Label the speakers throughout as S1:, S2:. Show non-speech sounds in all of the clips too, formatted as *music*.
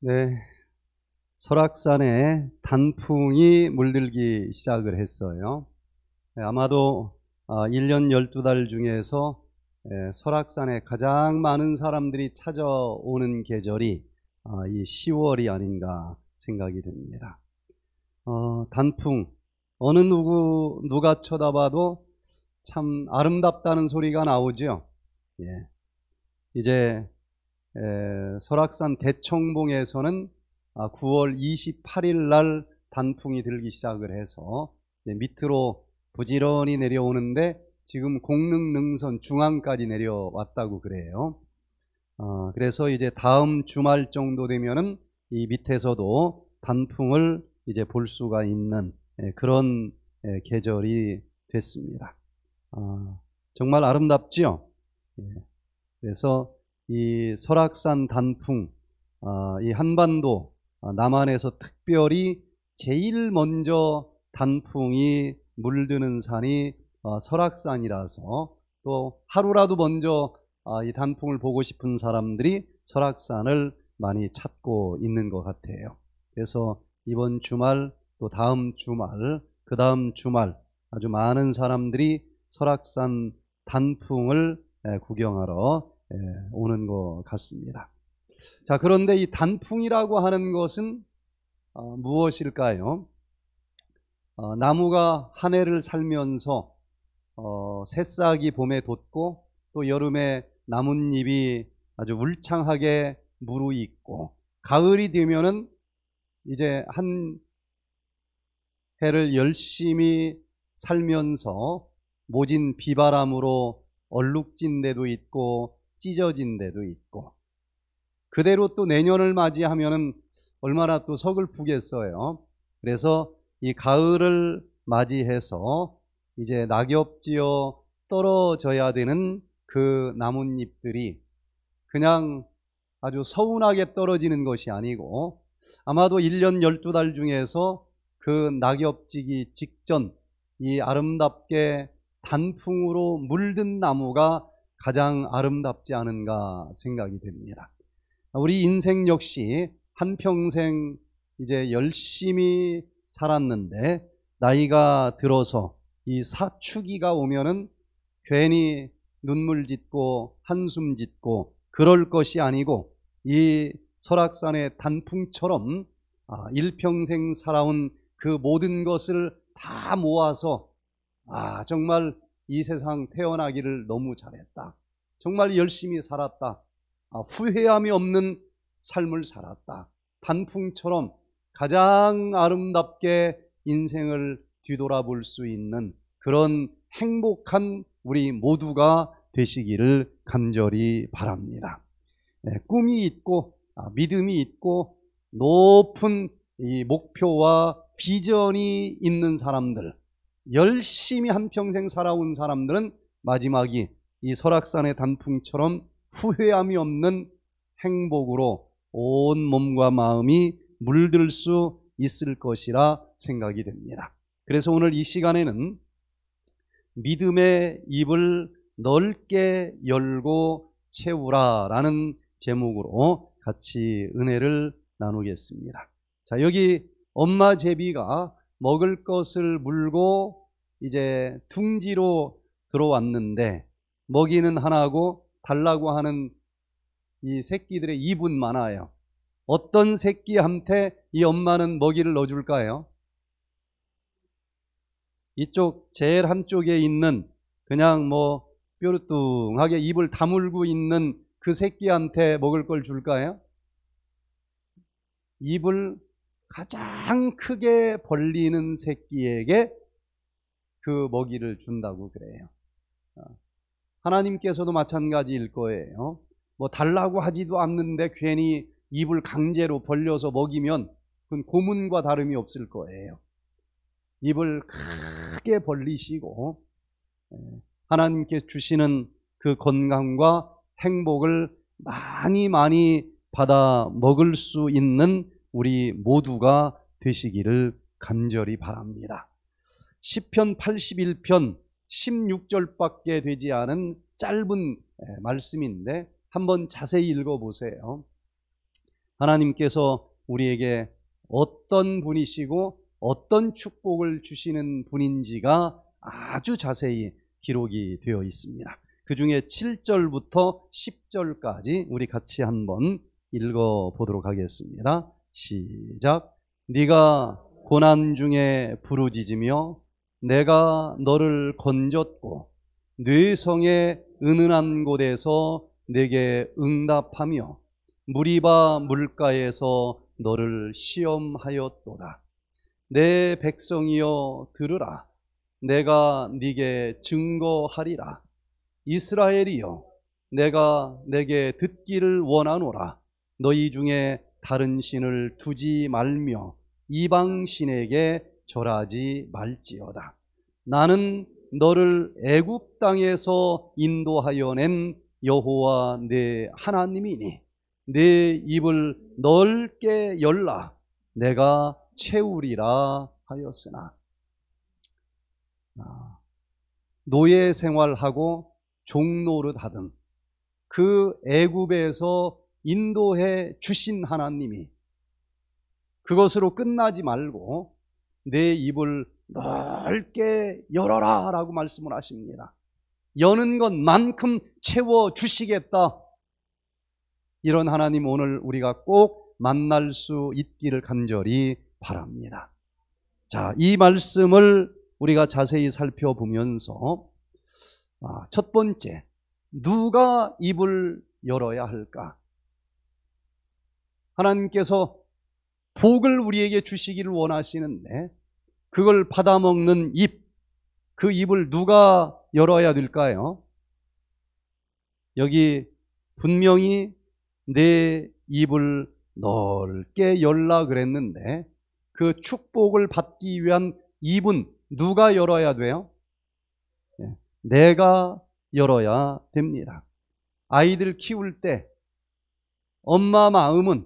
S1: 네. 설악산에 단풍이 물들기 시작을 했어요. 네, 아마도 1년 아, 12달 중에서 예, 설악산에 가장 많은 사람들이 찾아오는 계절이 아, 이 10월이 아닌가 생각이 듭니다. 어, 단풍. 어느 누구, 누가 쳐다봐도 참 아름답다는 소리가 나오죠. 예. 이제 에, 설악산 대청봉에서는 9월 아, 28일 날 단풍이 들기 시작을 해서 밑으로 부지런히 내려오는데 지금 공릉 능선 중앙까지 내려왔다고 그래요. 어, 그래서 이제 다음 주말 정도 되면은 이 밑에서도 단풍을 이제 볼 수가 있는 예, 그런 예, 계절이 됐습니다. 아, 정말 아름답지요. 예, 그래서 이 설악산 단풍, 아, 이 한반도 아, 남한에서 특별히 제일 먼저 단풍이 물드는 산이 아, 설악산이라서 또 하루라도 먼저 이 단풍을 보고 싶은 사람들이 설악산을 많이 찾고 있는 것 같아요. 그래서 이번 주말 또 다음 주말 그 다음 주말 아주 많은 사람들이 설악산 단풍을 구경하러 예, 오는 것 같습니다. 자, 그런데 이 단풍이라고 하는 것은 어, 무엇일까요? 어, 나무가 한 해를 살면서 어, 새싹이 봄에 돋고 또 여름에 나뭇잎이 아주 울창하게 무르익고 가을이 되면은 이제 한 해를 열심히 살면서 모진 비바람으로 얼룩진 데도 있고 찢어진 데도 있고 그대로 또 내년을 맞이하면은 얼마나 또 서글프겠어요. 그래서 이 가을을 맞이해서 이제 낙엽지어 떨어져야 되는 그 나뭇잎들이 그냥 아주 서운하게 떨어지는 것이 아니고 아마도 1년 12달 중에서 그 낙엽지기 직전 이 아름답게 단풍으로 물든 나무가 가장 아름답지 않은가 생각이 됩니다. 우리 인생 역시 한평생 이제 열심히 살았는데 나이가 들어서 이 사추기가 오면은 괜히 눈물 짓고 한숨 짓고 그럴 것이 아니고 이 설악산의 단풍처럼 아, 일평생 살아온 그 모든 것을 다 모아서 아, 정말 이 세상 태어나기를 너무 잘했다. 정말 열심히 살았다. 아, 후회함이 없는 삶을 살았다. 단풍처럼 가장 아름답게 인생을 뒤돌아볼 수 있는 그런 행복한 우리 모두가 되시기를 간절히 바랍니다. 네, 꿈이 있고 아, 믿음이 있고 높은 이 목표와 비전이 있는 사람들 열심히 한평생 살아온 사람들은 마지막이 이 설악산의 단풍처럼 후회함이 없는 행복으로 온 몸과 마음이 물들 수 있을 것이라 생각이 됩니다. 그래서 오늘 이 시간에는 믿음의 입을 넓게 열고 채우라 라는 제목으로 같이 은혜를 나누겠습니다. 자, 여기 엄마 제비가 먹을 것을 물고 이제 둥지로 들어왔는데 먹이는 하나고 달라고 하는 이 새끼들의 입은 많아요. 어떤 새끼한테 이 엄마는 먹이를 넣어줄까요? 이쪽 제일 한쪽에 있는 그냥 뭐 뾰루뚱하게 입을 다물고 있는 그 새끼한테 먹을 걸 줄까요? 입을 가장 크게 벌리는 새끼에게 그 먹이를 준다고 그래요. 어, 하나님께서도 마찬가지일 거예요. 뭐 달라고 하지도 않는데 괜히 입을 강제로 벌려서 먹이면 그건 고문과 다름이 없을 거예요. 입을 크게 벌리시고 예, 하나님께 주시는 그 건강과 행복을 많이 많이 받아 먹을 수 있는 우리 모두가 되시기를 간절히 바랍니다. 10편 81편 16절밖에 되지 않은 짧은 말씀인데 한번 자세히 읽어보세요. 하나님께서 우리에게 어떤 분이시고 어떤 축복을 주시는 분인지가 아주 자세히 기록이 되어 있습니다. 그 중에 7절부터 10절까지 우리 같이 한번 읽어보도록 하겠습니다. 시작. 네가 고난 중에 부르짖으며 내가 너를 건졌고 뇌성의 네 은은한 곳에서 내게 응답하며 무리바 물가에서 너를 시험하였도다. 내 백성이여 들으라. 내가 네게 증거하리라. 이스라엘이여 내가 내게 듣기를 원하노라. 너희 중에 다른 신을 두지 말며 이방 신에게 절하지 말지어다. 나는 너를 애굽 땅에서 인도하여 낸 여호와 내 하나님이니 내 입을 넓게 열라 내가 채우리라 하였으나 아, 노예 생활하고 종노릇 하던 그 애굽에서 인도해 주신 하나님이 그것으로 끝나지 말고 내 입을 넓게 열어라 라고 말씀을 하십니다. 여는 것만큼 채워 주시겠다. 이런 하나님 오늘 우리가 꼭 만날 수 있기를 간절히 바랍니다. 자, 이 말씀을 우리가 자세히 살펴보면서 아, 첫 번째, 누가 입을 열어야 할까? 하나님께서 복을 우리에게 주시기를 원하시는데 그걸 받아먹는 입, 그 입을 누가 열어야 될까요? 여기 분명히 내 입을 넓게 열라 그랬는데 그 축복을 받기 위한 입은 누가 열어야 돼요? 예, 내가 열어야 됩니다. 아이들 키울 때 엄마 마음은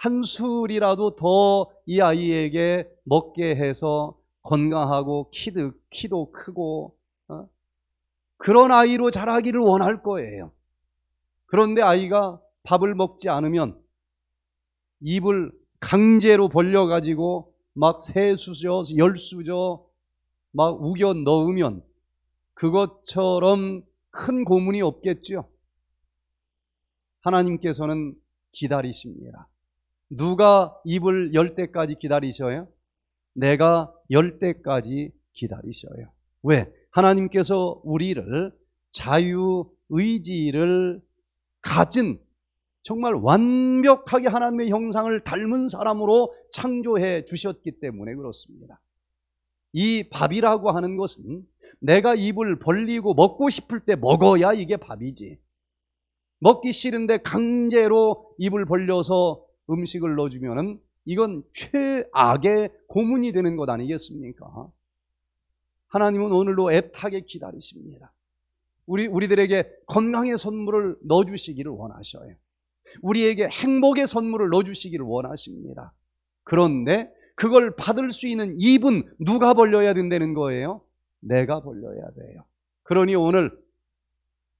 S1: 한 술이라도 더 이 아이에게 먹게 해서 건강하고 키도, 키도 크고 어? 그런 아이로 자라기를 원할 거예요. 그런데 아이가 밥을 먹지 않으면 입을 강제로 벌려가지고 막 세수저, 열수저 막 우겨 넣으면 그것처럼 큰 고문이 없겠죠. 하나님께서는 기다리십니다. 누가 입을 열 때까지 기다리셔요? 내가 열 때까지 기다리셔요. 왜? 하나님께서 우리를 자유의지를 가진 정말 완벽하게 하나님의 형상을 닮은 사람으로 창조해 주셨기 때문에 그렇습니다. 이 밥이라고 하는 것은 내가 입을 벌리고 먹고 싶을 때 먹어야 이게 밥이지. 먹기 싫은데 강제로 입을 벌려서 음식을 넣어주면은 이건 최악의 고문이 되는 것 아니겠습니까? 하나님은 오늘로 애타게 기다리십니다. 우리, 우리들에게 건강의 선물을 넣어주시기를 원하셔요. 우리에게 행복의 선물을 넣어주시기를 원하십니다. 그런데 그걸 받을 수 있는 입은 누가 벌려야 된다는 거예요? 내가 벌려야 돼요. 그러니 오늘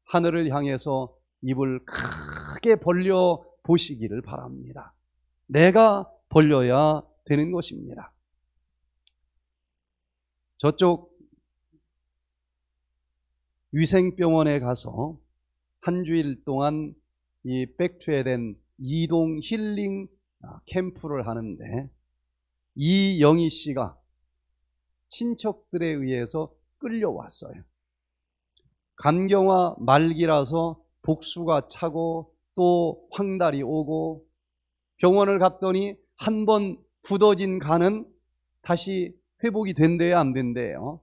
S1: 하늘을 향해서 입을 크게 벌려 보시기를 바랍니다. 내가 벌려야 되는 것입니다. 저쪽 위생병원에 가서 한 주일 동안 이 백투에 된 이동 힐링 캠프를 하는데 이영희 씨가 친척들에 의해서 끌려왔어요. 간경화 말기라서 복수가 차고 또 황달이 오고 병원을 갔더니 한 번 굳어진 간은 다시 회복이 된대요, 안 된대요?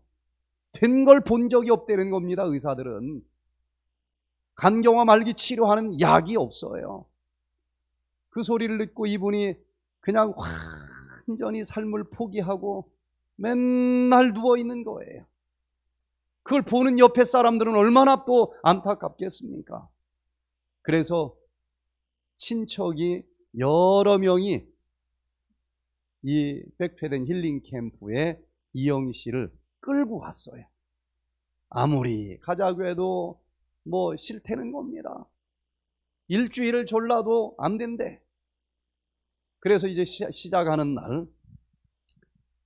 S1: 된 걸 본 적이 없다는 겁니다, 의사들은. 간경화 말기 치료하는 약이 없어요. 그 소리를 듣고 이분이 그냥 완전히 삶을 포기하고 맨날 누워있는 거예요. 그걸 보는 옆에 사람들은 얼마나 또 안타깝겠습니까? 그래서 친척이 여러 명이 이 백패된 힐링 캠프에 이영 희 씨를 끌고 왔어요. 아무리 가자고 해도 뭐 싫다는 겁니다. 일주일을 졸라도 안 된대. 그래서 이제 시작하는 날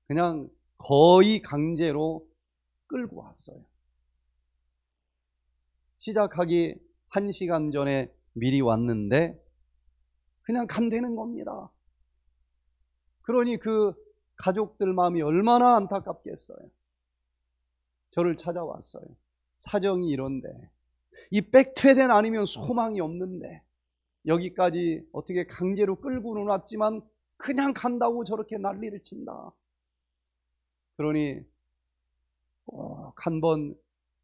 S1: 그냥 거의 강제로 끌고 왔어요. 시작하기 1시간 전에 미리 왔는데 그냥 간대는 겁니다. 그러니 그 가족들 마음이 얼마나 안타깝겠어요. 저를 찾아왔어요. 사정이 이런데 이 백퇴된 아니면 소망이 없는데 여기까지 어떻게 강제로 끌고는 왔지만 그냥 간다고 저렇게 난리를 친다. 그러니 꼭 어, 한 번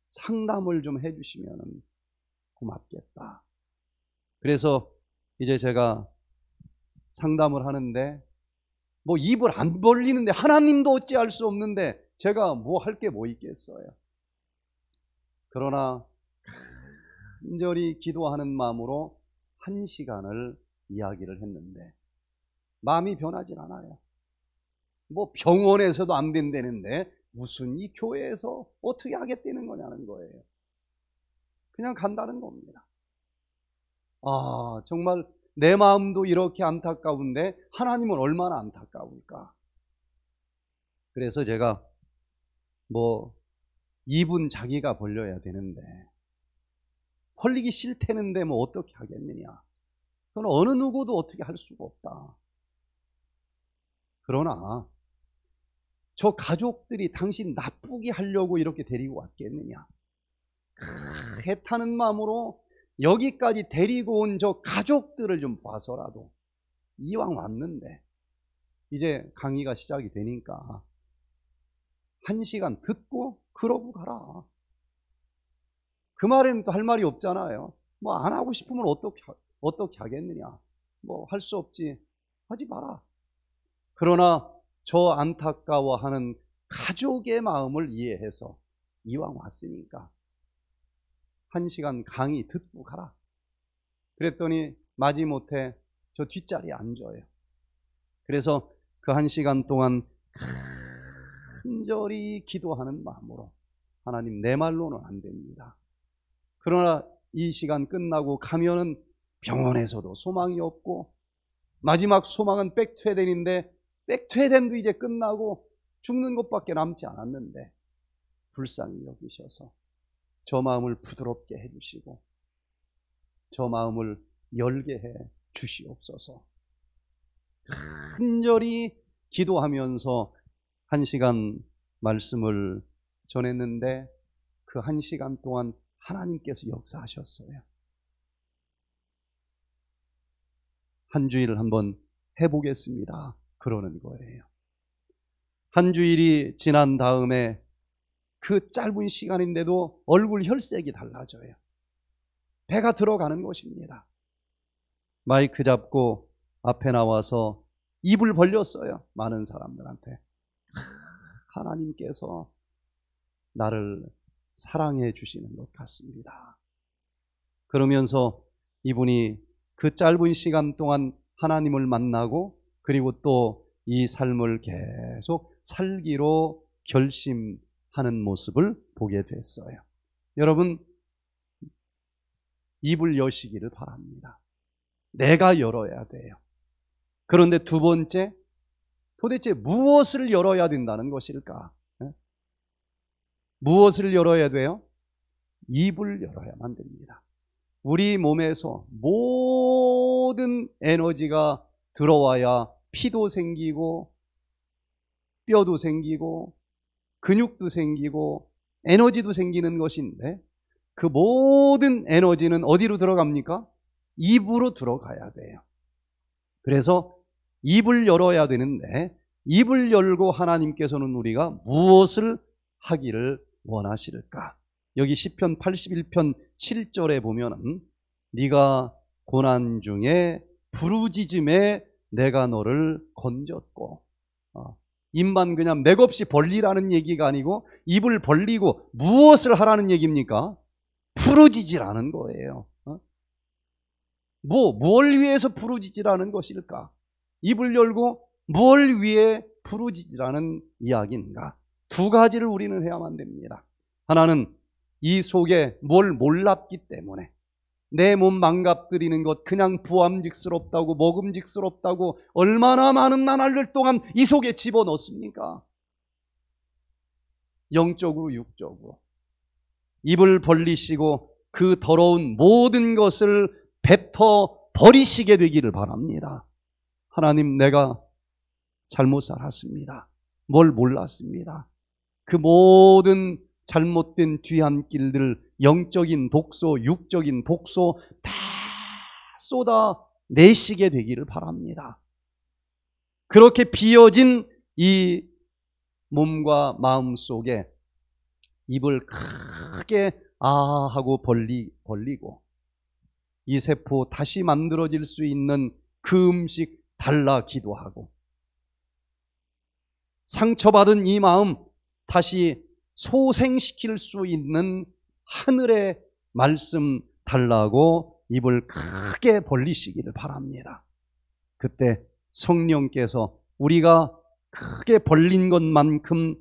S1: 상담을 좀 해주시면 고맙겠다. 그래서 이제 제가 상담을 하는데 뭐 입을 안 벌리는데 하나님도 어찌할 수 없는데 제가 뭐 할 게뭐 뭐 있겠어요. 그러나 간절히 기도하는 마음으로 한 시간을 이야기를 했는데 마음이 변하진 않아요. 뭐 병원에서도 안 된다는데 무슨 이 교회에서 어떻게 하겠다는 거냐는 거예요. 그냥 간다는 겁니다. 아, 정말 내 마음도 이렇게 안타까운데 하나님은 얼마나 안타까울까. 그래서 제가 뭐 2분 자기가 벌려야 되는데 헐리기 싫다는데 뭐 어떻게 하겠느냐. 그건 어느 누구도 어떻게 할 수가 없다. 그러나 저 가족들이 당신 나쁘게 하려고 이렇게 데리고 왔겠느냐. 크, 해타는 마음으로 여기까지 데리고 온 저 가족들을 좀 봐서라도 이왕 왔는데 이제 강의가 시작이 되니까 한 시간 듣고 그러고 가라. 그 말에는 또 할 말이 없잖아요. 뭐 안 하고 싶으면 어떻게 어떻게 하겠느냐. 뭐 할 수 없지. 하지 마라. 그러나 저 안타까워하는 가족의 마음을 이해해서 이왕 왔으니까 한 시간 강의 듣고 가라. 그랬더니 마지못해 저 뒷자리에 앉아요. 그래서 그 한 시간 동안 큰절히 기도하는 마음으로 하나님 내 말로는 안 됩니다. 그러나 이 시간 끝나고 가면은
S2: 병원에서도
S1: 소망이 없고 마지막 소망은 백퇴된인데 백퇴된도 이제 끝나고 죽는 것밖에 남지 않았는데 불쌍히 여기셔서 저 마음을 부드럽게 해주시고 저 마음을 열게 해 주시옵소서. 간절히 기도하면서 한 시간 말씀을 전했는데 그 한 시간 동안 하나님께서 역사하셨어요. 한 주일 한번 해보겠습니다. 그러는 거예요. 한 주일이 지난 다음에 그 짧은 시간인데도 얼굴 혈색이 달라져요. 배가 들어가는 것입니다. 마이크 잡고 앞에 나와서 입을 벌렸어요. 많은 사람들한테. *laughs* 하나님께서 나를 사랑해 주시는 것 같습니다. 그러면서 이분이 그 짧은 시간 동안 하나님을 만나고 그리고 또 이 삶을 계속 살기로 결심 습니다 하는 모습을 보게 됐어요. 여러분, 입을 여시기를 바랍니다. 내가 열어야 돼요. 그런데 두 번째, 도대체 무엇을 열어야 된다는 것일까? 예? 무엇을 열어야 돼요? 입을 열어야만 됩니다. 우리 몸에서 모든 에너지가 들어와야 피도 생기고 뼈도 생기고 근육도 생기고 에너지도 생기는 것인데 그 모든 에너지는 어디로 들어갑니까? 입으로 들어가야 돼요. 그래서 입을 열어야 되는데 입을 열고 하나님께서는 우리가 무엇을 하기를 원하실까? 여기 시편 81편 7절에 보면 네가 고난 중에 부르짖음에 내가 너를 건졌고 입만 그냥 맥없이 벌리라는 얘기가 아니고 입을 벌리고 무엇을 하라는 얘기입니까? 부르짖으라는 거예요. 어? 뭐, 뭘 위해서 부르짖으라는 것일까? 입을 열고 뭘 위해 부르짖으라는 이야기인가? 두 가지를 우리는 해야만 됩니다. 하나는 이 속에 뭘 몰랐기 때문에 내몸망갑들리는것 그냥 부암직스럽다고 먹음직스럽다고 얼마나 많은 나날들 동안 이 속에 집어넣습니까? 영적으로 육적으로 입을 벌리시고 그 더러운 모든 것을 뱉어 버리시게 되기를 바랍니다. 하나님 내가 잘못 살았습니다. 뭘 몰랐습니다. 그 모든 잘못된 뒤안길들 영적인 독소, 육적인 독소 다 쏟아내시게 되기를 바랍니다. 그렇게 비어진 이 몸과 마음 속에 입을 크게 아 하고 벌리, 벌리고 이 세포 다시 만들어질 수 있는 그 음식 달라 기도하고 상처받은 이 마음 다시 소생시킬 수 있는 하늘의 말씀 달라고 입을 크게 벌리시기를 바랍니다. 그때 성령께서 우리가 크게 벌린 것만큼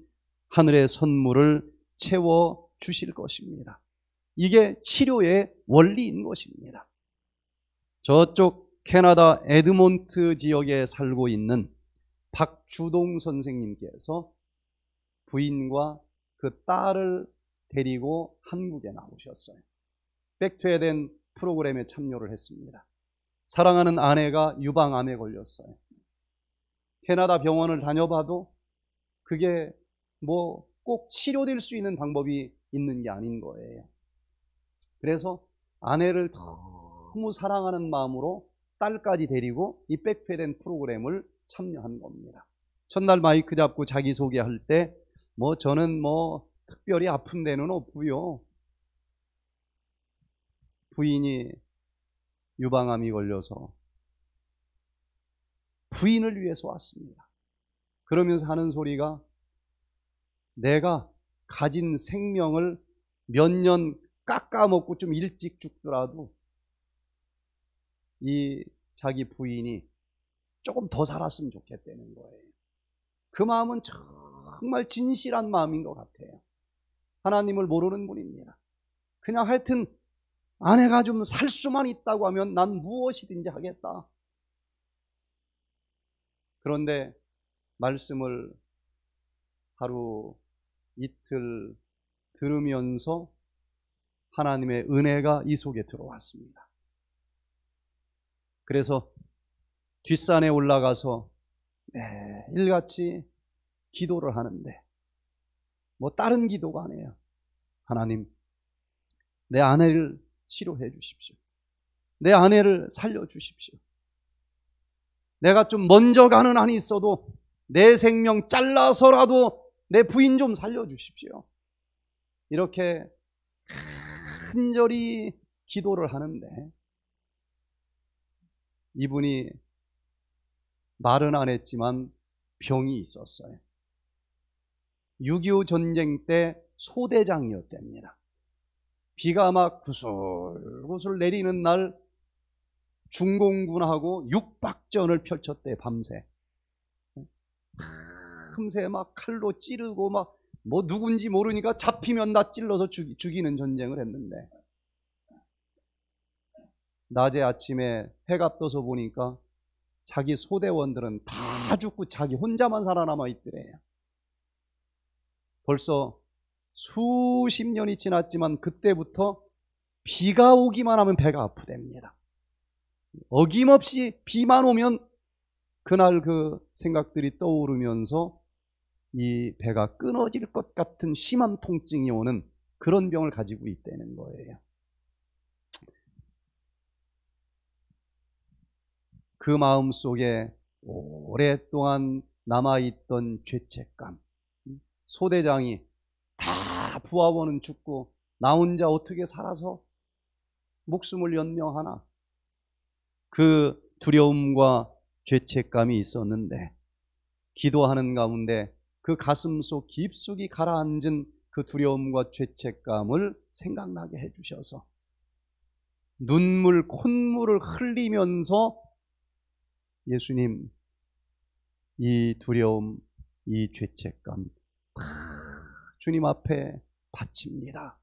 S1: 하늘의 선물을 채워 주실 것입니다. 이게 치료의 원리인 것입니다. 저쪽 캐나다 에드몬트 지역에 살고 있는 박주동 선생님께서 부인과 그 딸을 데리고 한국에 나오셨어요. 백투에덴 프로그램에 참여를 했습니다. 사랑하는 아내가 유방암에 걸렸어요. 캐나다 병원을 다녀봐도 그게 뭐 꼭 치료될 수 있는 방법이 있는 게 아닌 거예요. 그래서 아내를 너무 사랑하는 마음으로 딸까지 데리고 이 백패된 프로그램을 참여한 겁니다. 첫날 마이크 잡고 자기소개할 때 뭐 저는 뭐 특별히 아픈 데는 없고요. 부인이 유방암이 걸려서 부인을 위해서 왔습니다. 그러면서 하는 소리가 내가 가진 생명을 몇 년 깎아먹고 좀 일찍 죽더라도 이 자기 부인이 조금 더 살았으면 좋겠다는 거예요. 그 마음은 정말 진실한 마음인 것 같아요. 하나님을 모르는 분입니다. 그냥 하여튼 아내가 좀 살 수만 있다고 하면 난 무엇이든지 하겠다. 그런데 말씀을 하루 이틀 들으면서 하나님의 은혜가 이 속에 들어왔습니다. 그래서 뒷산에 올라가서 매일같이 기도를 하는데 뭐 다른 기도가 아니에요. 하나님, 내 아내를 치료해 주십시오. 내 아내를 살려 주십시오. 내가 좀 먼저 가는 한이 있어도 내 생명 잘라서라도 내 부인 좀 살려 주십시오. 이렇게 큰절히 기도를 하는데 이분이 말은 안 했지만 병이 있었어요. 6.25 전쟁 때 소대장이었답니다. 비가 막 구슬구슬 내리는 날 중공군하고 육박전을 펼쳤대 밤새. 밤새 막 칼로 찌르고 막 뭐 누군지 모르니까 잡히면 나 찔러서 죽이, 죽이는 전쟁을 했는데 낮에 아침에 해가 떠서 보니까 자기 소대원들은 다 죽고 자기 혼자만 살아남아 있더래요. 벌써 수십 년이 지났지만 그때부터 비가 오기만 하면 배가 아프답니다. 어김없이 비만 오면 그날 그 생각들이 떠오르면서 이 배가 끊어질 것 같은 심한 통증이 오는 그런 병을 가지고 있다는 거예요. 그 마음 속에 오랫동안 남아있던 죄책감, 소대장이 다 부하원은 죽고 나 혼자 어떻게 살아서 목숨을 연명하나 그 두려움과 죄책감이 있었는데 기도하는 가운데 그 가슴 속 깊숙이 가라앉은 그 두려움과 죄책감을 생각나게 해주셔서 눈물 콧물을 흘리면서 예수님 이 두려움 이 죄책감 주님 앞에 바칩니다.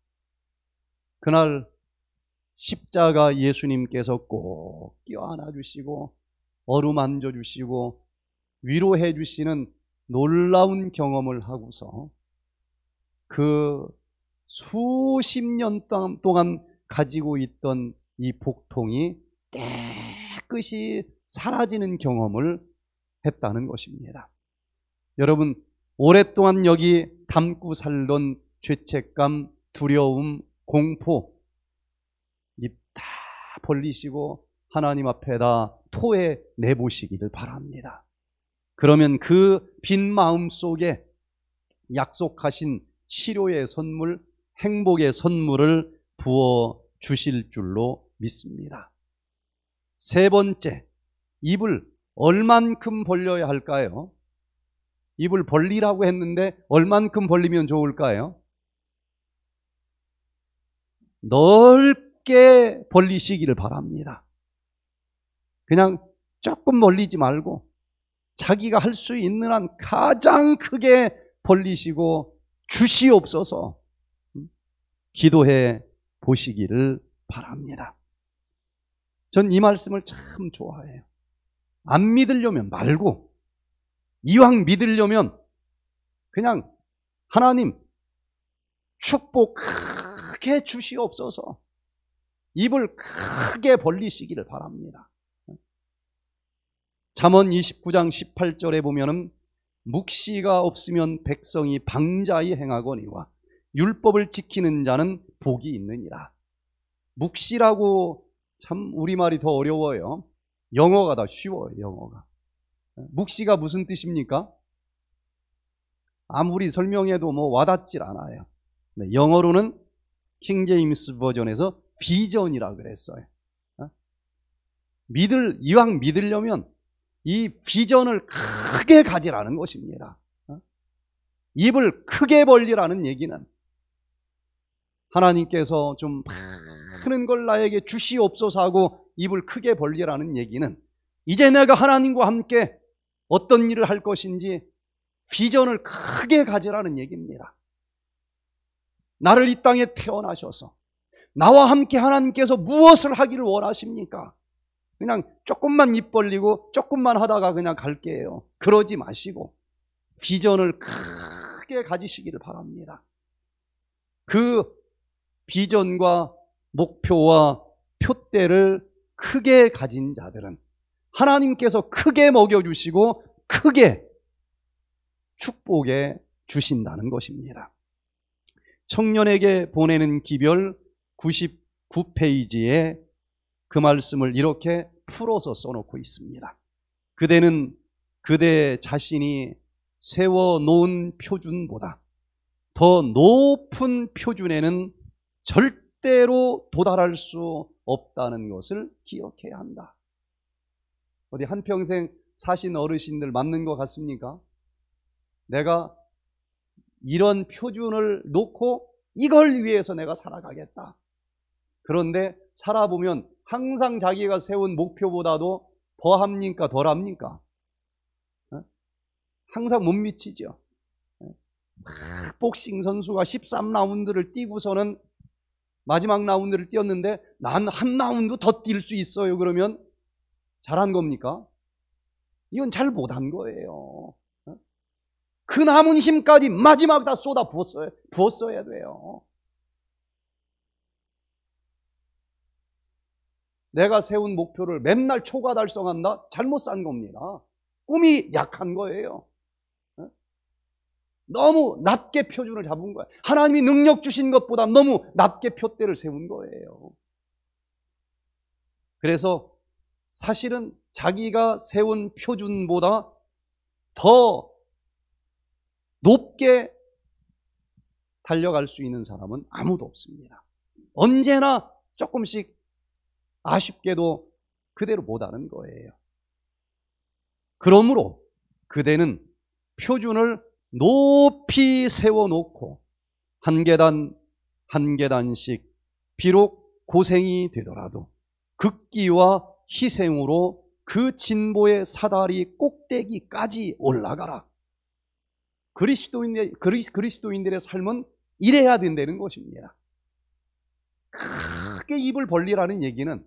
S1: 그날 십자가 예수님께서 꼭끼안아 주시고 어루만져 주시고 위로해 주시는 놀라운 경험을 하고서 그 수십 년 동안 가지고 있던 이 복통이 깨끗이 사라지는 경험을 했다는 것입니다. 여러분 오랫동안 여기 담고 살던 죄책감, 두려움, 공포 입 다 벌리시고 하나님 앞에다 토해 내보시기를 바랍니다. 그러면 그 빈 마음 속에 약속하신 치료의 선물, 행복의 선물을 부어 주실 줄로 믿습니다. 세 번째, 입을 얼만큼 벌려야 할까요? 입을 벌리라고 했는데 얼만큼 벌리면 좋을까요? 넓게 벌리시기를 바랍니다. 그냥 조금 벌리지 말고 자기가 할 수 있는 한 가장 크게 벌리시고 주시옵소서 음, 기도해 보시기를 바랍니다. 전 이 말씀을 참 좋아해요. 안 믿으려면 말고 이왕 믿으려면 그냥 하나님 축복 크게 주시옵소서 입을 크게 벌리시기를 바랍니다. 잠언 29장 18절에 보면은 묵시가 없으면 백성이 방자히 행하거니와 율법을 지키는 자는 복이 있느니라. 묵시라고 참 우리말이 더 어려워요. 영어가 더 쉬워요, 영어가. 묵시가 무슨 뜻입니까? 아무리 설명해도 뭐 와닿질 않아요. 네, 영어로는 킹제임스 버전에서 비전이라고 그랬어요. 어? 믿을 이왕 믿으려면 이 비전을 크게 가지라는 것입니다. 어? 입을 크게 벌리라는 얘기는 하나님께서 좀 많은 걸 나에게 주시옵소서 하고 입을 크게 벌리라는 얘기는 이제 내가 하나님과 함께 어떤 일을 할 것인지 비전을 크게 가지라는 얘기입니다. 나를 이 땅에 태어나셔서 나와 함께 하나님께서 무엇을 하기를 원하십니까? 그냥 조금만 입 벌리고 조금만 하다가 그냥 갈게요. 그러지 마시고 비전을 크게 가지시기를 바랍니다. 그 비전과 목표와 표대를 크게 가진 자들은 하나님께서 크게 먹여주시고 크게 축복해 주신다는 것입니다. 청년에게 보내는 기별 99페이지에 그 말씀을 이렇게 풀어서 써놓고 있습니다. 그대는 그대 자신이 세워놓은 표준보다 더 높은 표준에는 절대로 도달할 수 없다는 것을 기억해야 한다. 어디 한평생 사신 어르신들 맞는 것 같습니까? 내가 이런 표준을 놓고 이걸 위해서 내가 살아가겠다. 그런데 살아보면 항상 자기가 세운 목표보다도 더 합니까? 덜 합니까? 어? 항상 못 미치죠. 어? 막 복싱 선수가 13라운드를 뛰고서는 마지막 라운드를 뛰었는데 난 한 라운드 더 뛸 수 있어요. 그러면 잘한 겁니까? 이건 잘 못한 거예요. 어? 그 남은 힘까지 마지막 다 쏟아 부었어야, 부었어야 돼요. 내가 세운 목표를 맨날 초과 달성한다? 잘못 산 겁니다. 꿈이 약한 거예요. 어? 너무 낮게 표준을 잡은 거야. 하나님이 능력 주신 것보다 너무 낮게 표대를 세운 거예요. 그래서 사실은 자기가 세운 표준보다 더 높게 달려갈 수 있는 사람은 아무도 없습니다. 언제나 조금씩 아쉽게도 그대로 못하는 거예요. 그러므로 그대는 표준을 높이 세워놓고 한 계단 한 계단씩 비록 고생이 되더라도 극기와 희생으로 그 진보의 사다리 꼭대기까지 올라가라. 그리스도인들, 그리스도인들의 삶은 이래야 된다는 것입니다. 크게 입을 벌리라는 얘기는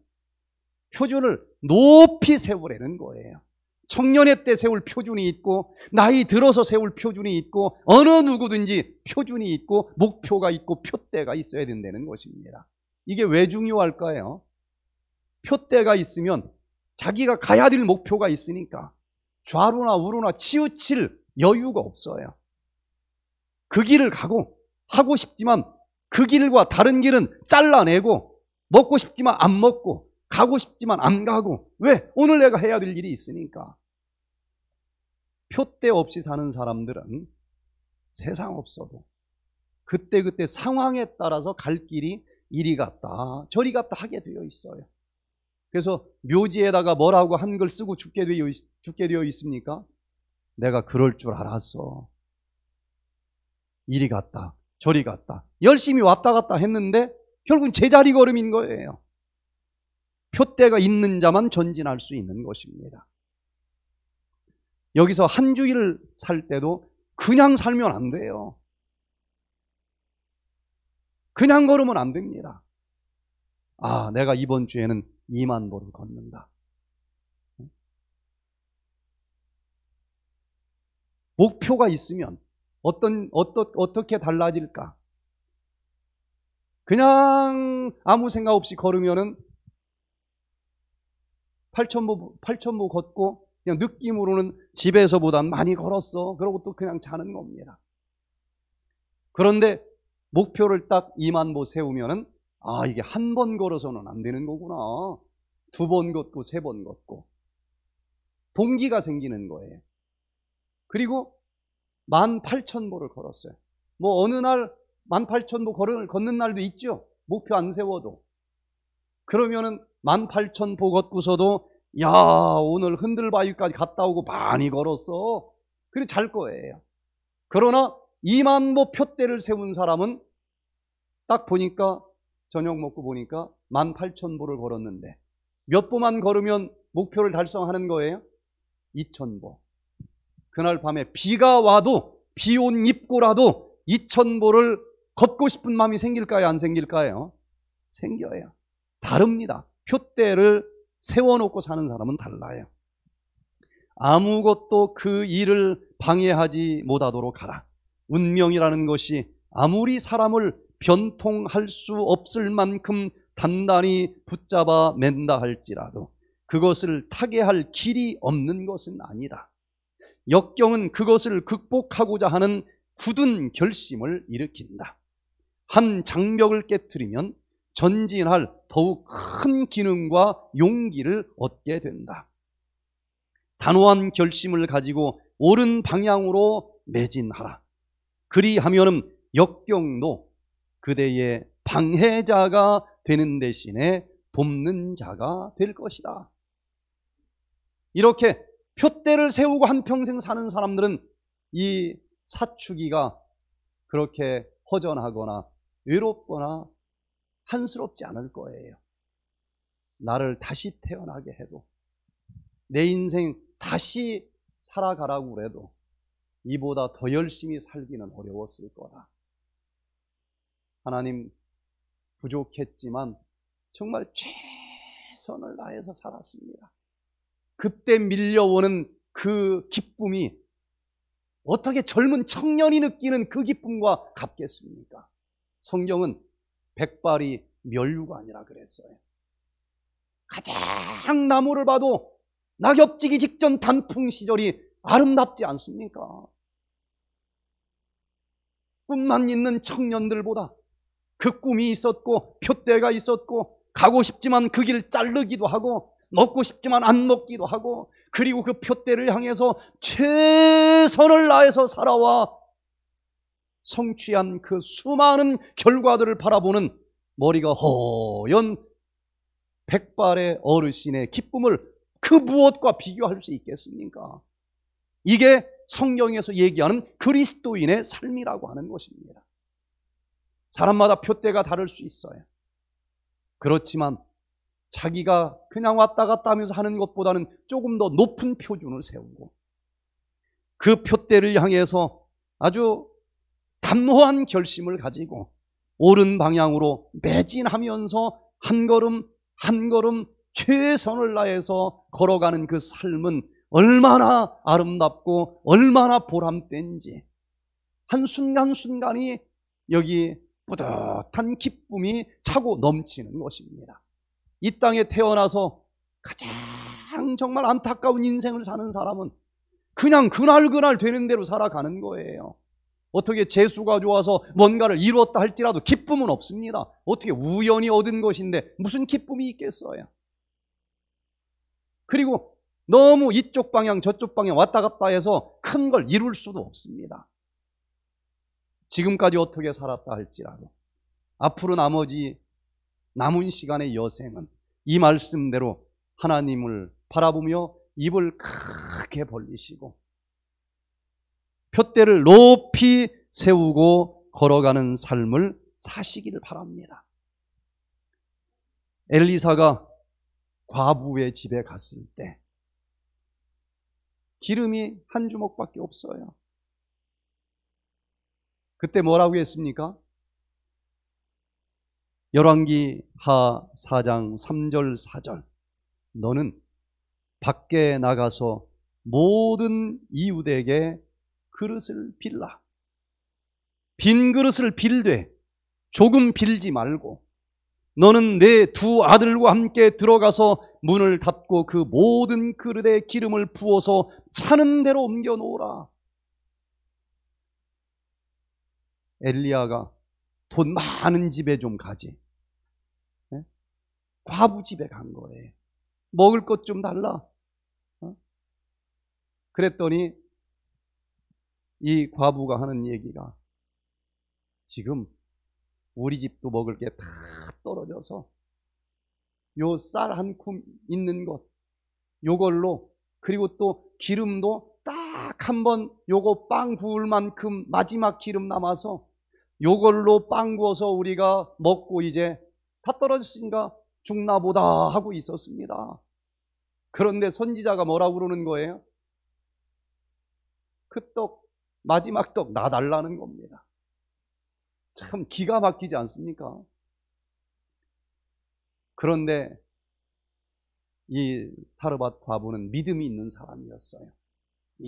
S1: 표준을 높이 세우라는 거예요. 청년의 때 세울 표준이 있고 나이 들어서 세울 표준이 있고 어느 누구든지 표준이 있고 목표가 있고 표대가 있어야 된다는 것입니다. 이게 왜 중요할까요? 표대가 있으면 자기가 가야 될 목표가 있으니까 좌로나 우로나 치우칠 여유가 없어요. 그 길을 가고 하고 싶지만 그 길과 다른 길은 잘라내고 먹고 싶지만 안 먹고 가고 싶지만 안 가고 왜? 오늘 내가 해야 될 일이 있으니까 표대 없이 사는 사람들은 세상 없어도 그때그때 상황에 따라서 갈 길이 이리 갔다 저리 갔다 하게 되어 있어요. 그래서 묘지에다가 뭐라고 한글 쓰고 죽게 되어, 죽게 되어 있습니까? 내가 그럴 줄 알았어. 이리 갔다, 저리 갔다. 열심히 왔다 갔다 했는데 결국은 제자리 걸음인 거예요. 표대가 있는 자만 전진할 수 있는 것입니다. 여기서 한 주일을 살 때도 그냥 살면 안 돼요. 그냥 걸으면 안 됩니다. 아, 내가 이번 주에는 2만 보를 걷는다. 목표가 있으면 어떤 어떠, 어떻게 달라질까? 그냥 아무 생각 없이 걸으면은 8천보 8천보 걷고 그냥 느낌으로는 집에서보다 많이 걸었어. 그러고 또 그냥 자는 겁니다. 그런데 목표를 딱 2만 보 세우면은 아, 이게 한 번 걸어서는 안 되는 거구나. 두 번 걷고 세 번 걷고. 동기가 생기는 거예요. 그리고 만8천보를 걸었어요. 뭐 어느 날만8 0 0 0보 걷는 날도 있죠. 목표 안 세워도. 그러면은 만8천보 걷고서도 야, 오늘 흔들바위까지 갔다 오고 많이 걸었어. 그래 잘 거예요. 그러나 2만 보 표대를 세운 사람은 딱 보니까 저녁 먹고 보니까 18,000보를 걸었는데 몇 보만 걸으면 목표를 달성하는 거예요? 2,000보. 그날 밤에 비가 와도 비온 입고라도 2,000보를 걷고 싶은 마음이 생길까요? 안 생길까요? 생겨요. 다릅니다. 표대를 세워놓고 사는 사람은 달라요. 아무것도 그 일을 방해하지 못하도록 하라. 운명이라는 것이 아무리 사람을 변통할 수 없을 만큼 단단히 붙잡아 맨다 할지라도 그것을 타개할 길이 없는 것은 아니다. 역경은 그것을 극복하고자 하는 굳은 결심을 일으킨다. 한 장벽을 깨뜨리면 전진할 더욱 큰 기능과 용기를 얻게 된다. 단호한 결심을 가지고 옳은 방향으로 매진하라. 그리하면 역경도 그대의 방해자가 되는 대신에 돕는 자가 될 것이다. 이렇게 표대를 세우고 한평생 사는 사람들은 이 사추기가 그렇게 허전하거나 외롭거나 한스럽지 않을 거예요. 나를 다시 태어나게 해도 내 인생 다시 살아가라고 해도 이보다 더 열심히 살기는 어려웠을 거다. 하나님 부족했지만 정말 최선을 다해서 살았습니다. 그때 밀려오는 그 기쁨이 어떻게 젊은 청년이 느끼는 그 기쁨과 같겠습니까? 성경은 백발이 멸류가 아니라 그랬어요. 가장 나무를 봐도 낙엽지기 직전 단풍 시절이 아름답지 않습니까? 꿈만 있는 청년들보다 그 꿈이 있었고 표대가 있었고 가고 싶지만 그 길을 자르기도 하고 먹고 싶지만 안 먹기도 하고 그리고 그 표대를 향해서 최선을 다해서 살아와 성취한 그 수많은 결과들을 바라보는 머리가 허연 백발의 어르신의 기쁨을 그 무엇과 비교할 수 있겠습니까? 이게 성경에서 얘기하는 그리스도인의 삶이라고 하는 것입니다. 사람마다 표대가 다를 수 있어요. 그렇지만 자기가 그냥 왔다 갔다 하면서 하는 것보다는 조금 더 높은 표준을 세우고 그 표대를 향해서 아주 단호한 결심을 가지고 옳은 방향으로 매진하면서 한 걸음 한 걸음 최선을 다해서 걸어가는 그 삶은 얼마나 아름답고 얼마나 보람된지 한순간순간이 여기 뿌듯한 기쁨이 차고 넘치는 것입니다. 이 땅에 태어나서 가장 정말 안타까운 인생을 사는 사람은 그냥 그날그날 되는 대로 살아가는 거예요. 어떻게 재수가 좋아서 뭔가를 이루었다 할지라도 기쁨은 없습니다. 어떻게 우연히 얻은 것인데 무슨 기쁨이 있겠어요? 그리고 너무 이쪽 방향 저쪽 방향 왔다 갔다 해서 큰 걸 이룰 수도 없습니다. 지금까지 어떻게 살았다 할지라도 앞으로 나머지 남은 시간의 여생은 이 말씀대로 하나님을 바라보며 입을 크게 벌리시고 표대를 높이 세우고 걸어가는 삶을 사시기를 바랍니다. 엘리사가 과부의 집에 갔을 때 기름이 한 주먹밖에 없어요. 그때 뭐라고 했습니까? 열왕기 하 4장 3절 4절 너는 밖에 나가서 모든 이웃에게 그릇을 빌라 빈 그릇을 빌되 조금 빌지 말고 너는 내 두 아들과 함께 들어가서 문을 닫고 그 모든 그릇에 기름을 부어서 차는 대로 옮겨 놓으라 엘리야가 돈 많은 집에 좀 가지. 네? 과부 집에 간 거예요. 먹을 것 좀 달라. 어? 그랬더니 이 과부가 하는 얘기가 지금 우리 집도 먹을 게 다 떨어져서 요 쌀 한 쿰 있는 것 요걸로 그리고 또 기름도 딱 한 번 요거 빵 구울 만큼 마지막 기름 남아서 요걸로 빵 구워서 우리가 먹고 이제 다 떨어졌으니까 죽나 보다 하고 있었습니다. 그런데 선지자가 뭐라고 그러는 거예요? 그 떡, 마지막 떡 나달라는 겁니다. 참 기가 막히지 않습니까? 그런데 이 사르밧 과부는 믿음이 있는 사람이었어요.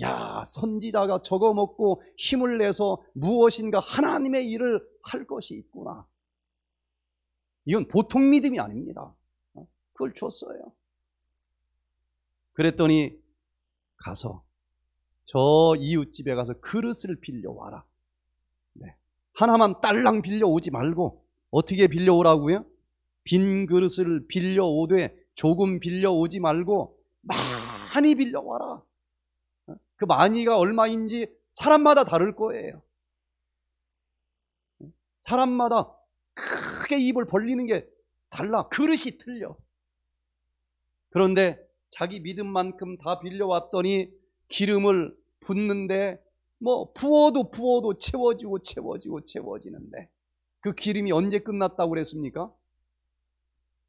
S1: 야, 선지자가 저거 먹고 힘을 내서 무엇인가 하나님의 일을 할 것이 있구나. 이건 보통 믿음이 아닙니다. 어? 그걸 줬어요. 그랬더니 가서 저 이웃집에 가서 그릇을 빌려와라. 네. 하나만 딸랑 빌려오지 말고 어떻게 빌려오라고요? 빈 그릇을 빌려오되 조금 빌려오지 말고 많이 빌려와라. 그 많이가 얼마인지 사람마다 다를 거예요. 사람마다 크게 입을 벌리는 게 달라. 그릇이 틀려. 그런데 자기 믿음만큼 다 빌려왔더니 기름을 붓는데 뭐 부어도 부어도 채워지고 채워지고 채워지는데 그 기름이 언제 끝났다고 그랬습니까?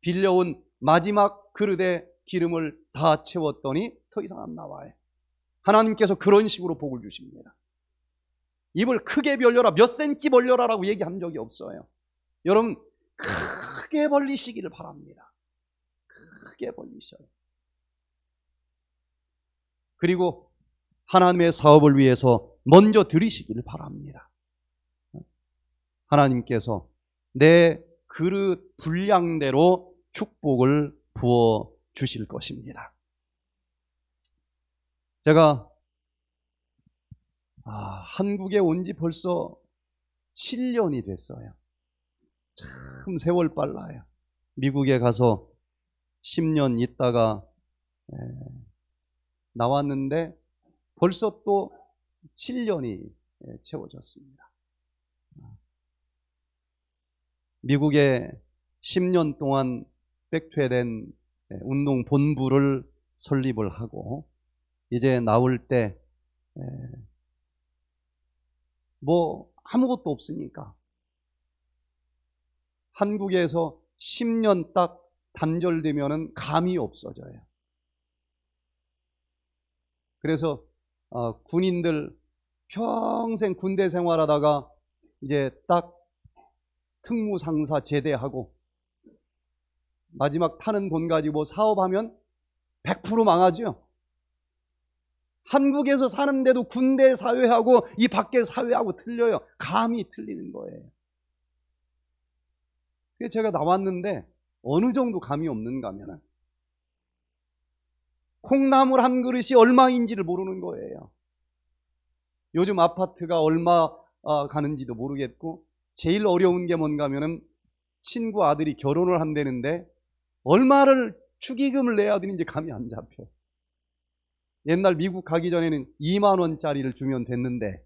S1: 빌려온 마지막 그릇에 기름을 다 채웠더니 더 이상 안 나와요. 하나님께서 그런 식으로 복을 주십니다. 입을 크게 벌려라, 몇 센치 벌려라라고 얘기한 적이 없어요. 여러분, 크게 벌리시기를 바랍니다. 크게 벌리셔요. 그리고 하나님의 사업을 위해서 먼저 드리시기를 바랍니다. 하나님께서 내 그릇 분량대로 축복을 부어 주실 것입니다. 제가 아, 한국에 온 지 벌써 7년이 됐어요. 참 세월 빨라요. 미국에 가서 10년 있다가 에, 나왔는데 벌써 또 7년이 채워졌습니다. 미국에 10년 동안 백퇴된 운동 본부를 설립을 하고 이제 나올 때, 뭐, 아무것도 없으니까. 한국에서 10년 딱 단절되면은 감이 없어져요. 그래서 어, 군인들 평생 군대 생활하다가 이제 딱 특무상사 제대하고 마지막 타는 돈 가지고 사업하면 100% 망하죠. 한국에서 사는데도 군대 사회하고 이 밖에 사회하고 틀려요. 감이 틀리는 거예요. 그래서 제가 나왔는데 어느 정도 감이 없는가 하면 콩나물 한 그릇이 얼마인지를 모르는 거예요. 요즘 아파트가 얼마 아, 가는지도 모르겠고 제일 어려운 게 뭔가 하면은 친구 아들이 결혼을 한다는데 얼마를 축의금을 내야 되는지 감이 안 잡혀. 옛날 미국 가기 전에는 2만 원짜리를 주면 됐는데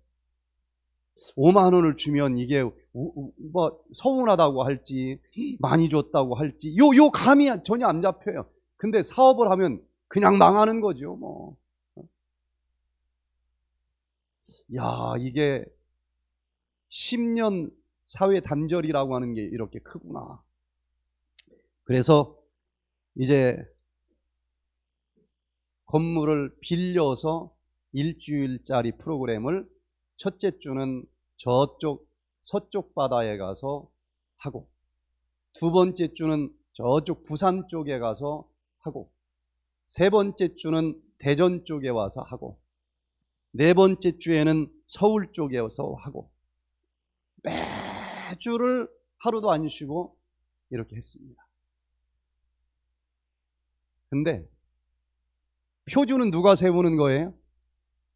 S1: 5만 원을 주면 이게 뭐 서운하다고 할지 많이 줬다고 할지 요 요 감이 전혀 안 잡혀요. 근데 사업을 하면 그냥 망하는 거죠. 뭐. 야, 이게 10년 사회 단절이라고 하는 게 이렇게 크구나. 그래서 이제 건물을 빌려서 일주일짜리 프로그램을 첫째 주는 저쪽 서쪽 바다에 가서 하고 두 번째 주는 저쪽 부산 쪽에 가서 하고 세 번째 주는 대전 쪽에 와서 하고 네 번째 주에는 서울 쪽에 와서 하고 매주를 하루도 안 쉬고 이렇게 했습니다. 근데 표준은 누가 세우는 거예요?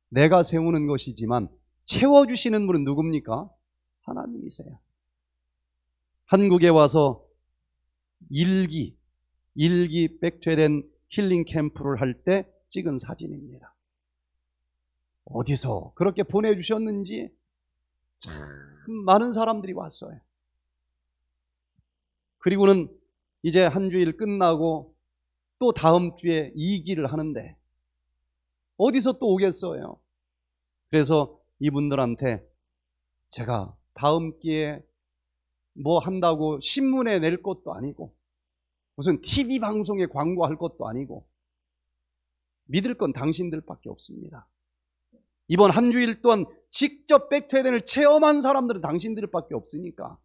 S1: 내가 세우는 것이지만 채워주시는 분은 누굽니까? 하나님이세요. 한국에 와서 일기, 일기 백퇴된 힐링 캠프를 할 때 찍은 사진입니다. 어디서 그렇게 보내주셨는지 참 많은 사람들이 왔어요. 그리고는 이제 한 주일 끝나고 또 다음 주에 이 길을 하는데 어디서 또 오겠어요? 그래서 이분들한테 제가 다음 기에 뭐 한다고 신문에 낼 것도 아니고 무슨 TV 방송에 광고할 것도 아니고 믿을 건 당신들밖에 없습니다. 이번 한 주일 동안 직접 백트웨덴을 체험한 사람들은 당신들밖에 없으니까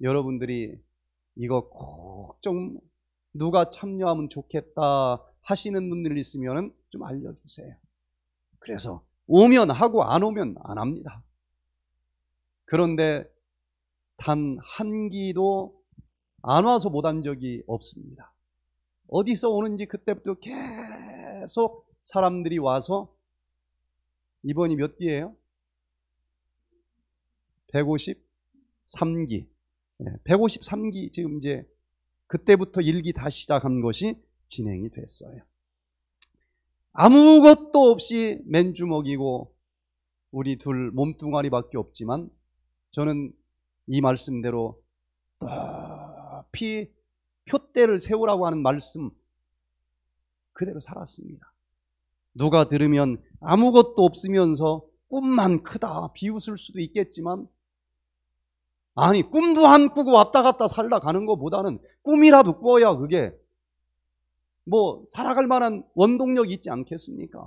S1: 여러분들이 이거 꼭좀 누가 참여하면 좋겠다 하시는 분들 있으면 좀 알려주세요. 그래서 오면 하고 안 오면 안 합니다. 그런데 단 한 기도 안 와서 못 한 적이 없습니다. 어디서 오는지 그때부터 계속 사람들이 와서 이번이 몇 기예요? 153기. 153기 예, 지금 이제 그때부터 일기 다 시작한 것이 진행이 됐어요. 아무것도 없이 맨주먹이고 우리 둘 몸뚱아리밖에 없지만 저는 이 말씀대로 높이 표대를 세우라고 하는 말씀 그대로 살았습니다. 누가 들으면 아무것도 없으면서 꿈만 크다 비웃을 수도 있겠지만 아니 꿈도 안 꾸고 왔다 갔다 살다 가는 것보다는 꿈이라도 꾸어야 그게 뭐 살아갈 만한 원동력이 있지 않겠습니까?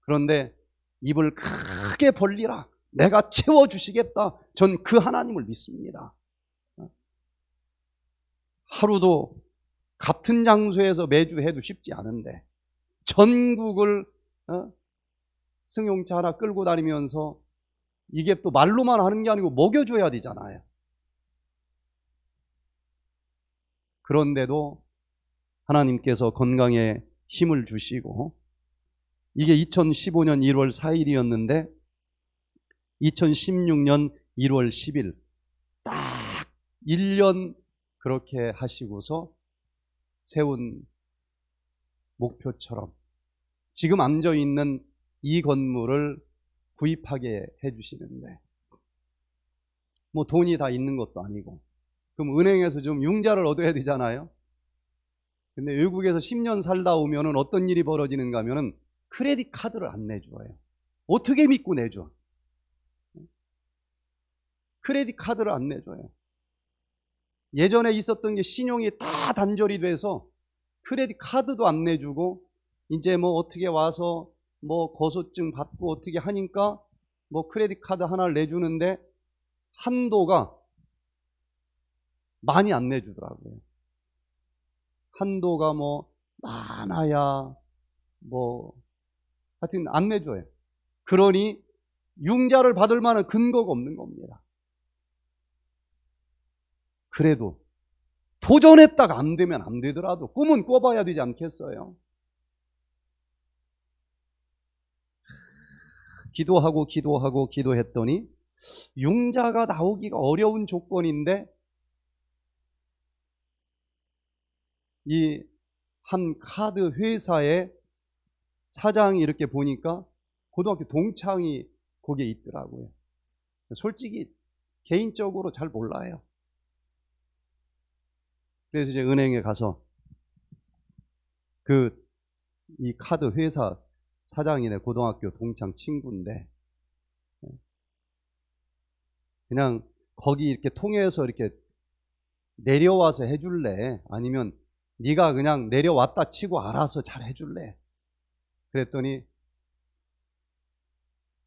S1: 그런데 입을 크게 벌리라. 내가 채워주시겠다. 전 그 하나님을 믿습니다. 하루도 같은 장소에서 매주 해도 쉽지 않은데 전국을 어? 승용차 하나 끌고 다니면서 이게 또 말로만 하는 게 아니고 먹여줘야 되잖아요. 그런데도 하나님께서 건강에 힘을 주시고 이게 2015년 1월 4일이었는데 2016년 1월 10일 딱 1년 그렇게 하시고서 세운 목표처럼 지금 앉아 있는 이 건물을 구입하게 해주시는데 뭐 돈이 다 있는 것도 아니고 그럼 은행에서 좀 융자를 얻어야 되잖아요. 근데 외국에서 10년 살다 오면은 어떤 일이 벌어지는가 하면은 크레딧 카드를 안 내줘요. 어떻게 믿고 내줘? 크레딧 카드를 안 내줘요. 예전에 있었던 게 신용이 다 단절이 돼서 크레딧 카드도 안 내주고 이제 뭐 어떻게 와서 뭐 거소증 받고 어떻게 하니까 뭐 크레딧 카드 하나를 내주는데 한도가 많이 안 내주더라고요. 한도가 뭐 많아야 뭐 하여튼 안 내줘요. 그러니 융자를 받을 만한 근거가 없는 겁니다. 그래도 도전했다가 안 되면 안 되더라도 꿈은 꿔봐야 되지 않겠어요? 기도하고 기도하고 기도했더니 융자가 나오기가 어려운 조건인데 이 한 카드 회사의 사장이 이렇게 보니까 고등학교 동창이 거기에 있더라고요. 솔직히 개인적으로 잘 몰라요. 그래서 이제 은행에 가서 그 이 카드 회사 사장이네 고등학교 동창 친구인데 예. 그냥 거기 이렇게 통해서 이렇게 내려와서 해줄래? 아니면 네가 그냥 내려왔다 치고 알아서 잘 해줄래? 그랬더니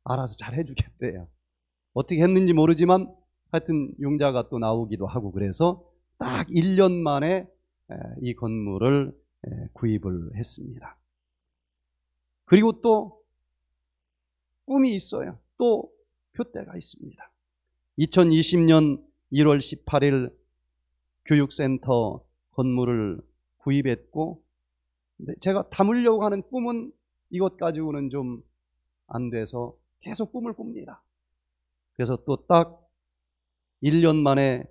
S1: 알아서 잘 해주겠대요. 어떻게 했는지 모르지만 하여튼 용자가 또 나오기도 하고 그래서 딱 1년 만에 이 건물을 구입을 했습니다. 그리고 또 꿈이 있어요. 또 표대가 있습니다. 2020년 1월 18일 교육센터 건물을 구입했고 제가 담으려고 하는 꿈은 이것 가지고는 좀 안 돼서 계속 꿈을 꿉니다. 그래서 또 딱 1년 만에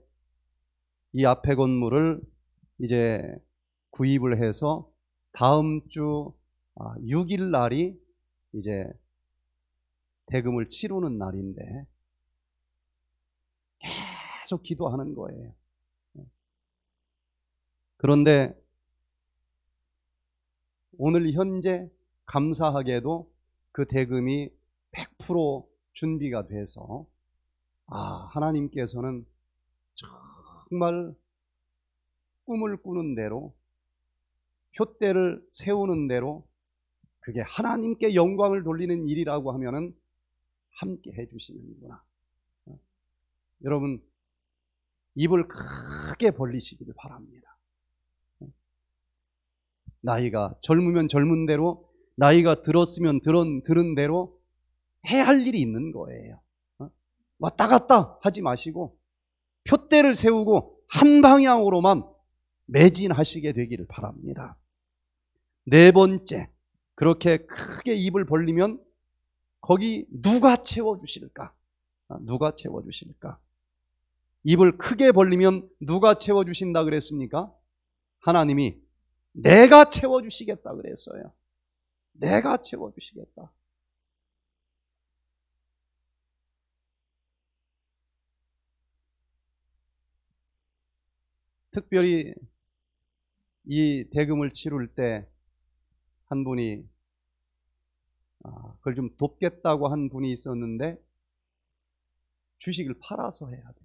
S1: 이 앞에 건물을 이제 구입을 해서 다음 주 6일 아, 날이 이제 대금을 치르는 날인데 계속 기도하는 거예요. 그런데 오늘 현재 감사하게도 그 대금이 100% 준비가 돼서 아, 하나님께서는 정말 꿈을 꾸는 대로 효대를 세우는 대로 그게 하나님께 영광을 돌리는 일이라고 하면은 함께 해주시는구나. 어. 여러분, 입을 크게 벌리시기를 바랍니다. 어. 나이가 젊으면 젊은 대로, 나이가 들었으면 들은, 들은 대로 해야 할 일이 있는 거예요. 어. 왔다 갔다 하지 마시고, 표대를 세우고 한 방향으로만 매진하시게 되기를 바랍니다. 네 번째, 그렇게 크게 입을 벌리면 거기 누가 채워주실까? 아, 누가 채워주실까? 입을 크게 벌리면 누가 채워주신다 그랬습니까? 하나님이 내가 채워주시겠다 그랬어요. 내가 채워주시겠다. 특별히 이 대금을 치룰 때한 분이 아, 그걸 좀 돕겠다고 한 분이 있었는데 주식을 팔아서 해야 돼.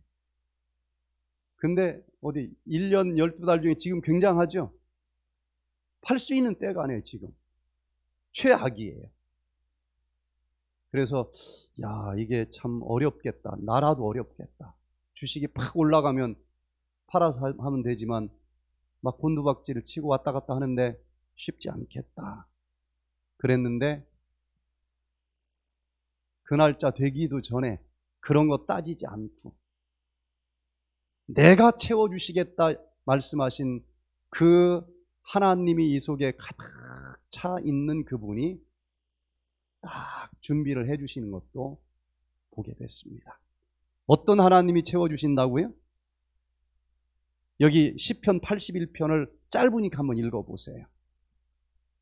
S1: 근데 어디 1년 12달 중에 지금 굉장하죠? 팔 수 있는 때가 아니에요, 지금. 최악이에요. 그래서 야, 이게 참 어렵겠다. 나라도 어렵겠다. 주식이 팍 올라가면 팔아서 하면 되지만 막 곤두박질을 치고 왔다 갔다 하는데 쉽지 않겠다. 그랬는데 그 날짜 되기도 전에 그런 거 따지지 않고 내가 채워주시겠다 말씀하신 그 하나님이 이 속에 가득 차 있는 그분이 딱 준비를 해주시는 것도 보게 됐습니다. 어떤 하나님이 채워주신다고요? 여기 10편 81편을 짧으니까 한번 읽어보세요.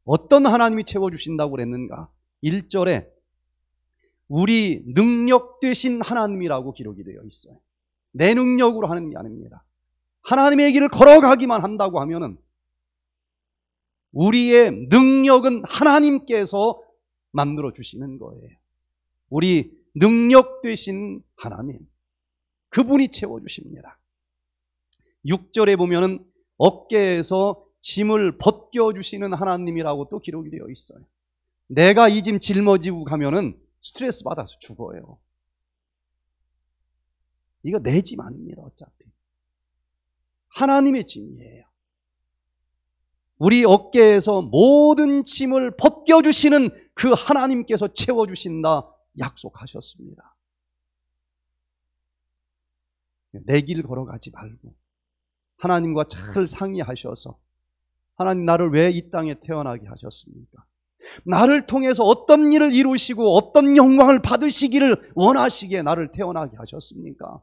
S1: 어떤 하나님이 채워주신다고 그랬는가? 1절에 우리 능력 되신 하나님이라고 기록이 되어 있어요. 내 능력으로 하는 게 아닙니다. 하나님의 길을 걸어가기만 한다고 하면은 우리의 능력은 하나님께서 만들어 주시는 거예요. 우리 능력 되신 하나님. 그분이 채워 주십니다. 6절에 보면은 어깨에서 짐을 벗겨주시는 하나님이라고 또 기록이 되어 있어요. 내가 이 짐 짊어지고 가면은 스트레스 받아서 죽어요. 이거 내 짐 아닙니다, 어차피. 하나님의 짐이에요. 우리 어깨에서 모든 짐을 벗겨주시는 그 하나님께서 채워주신다 약속하셨습니다. 내 길 걸어가지 말고 하나님과 잘 상의하셔서 하나님 나를 왜 이 땅에 태어나게 하셨습니까? 나를 통해서 어떤 일을 이루시고 어떤 영광을 받으시기를 원하시기에 나를 태어나게 하셨습니까?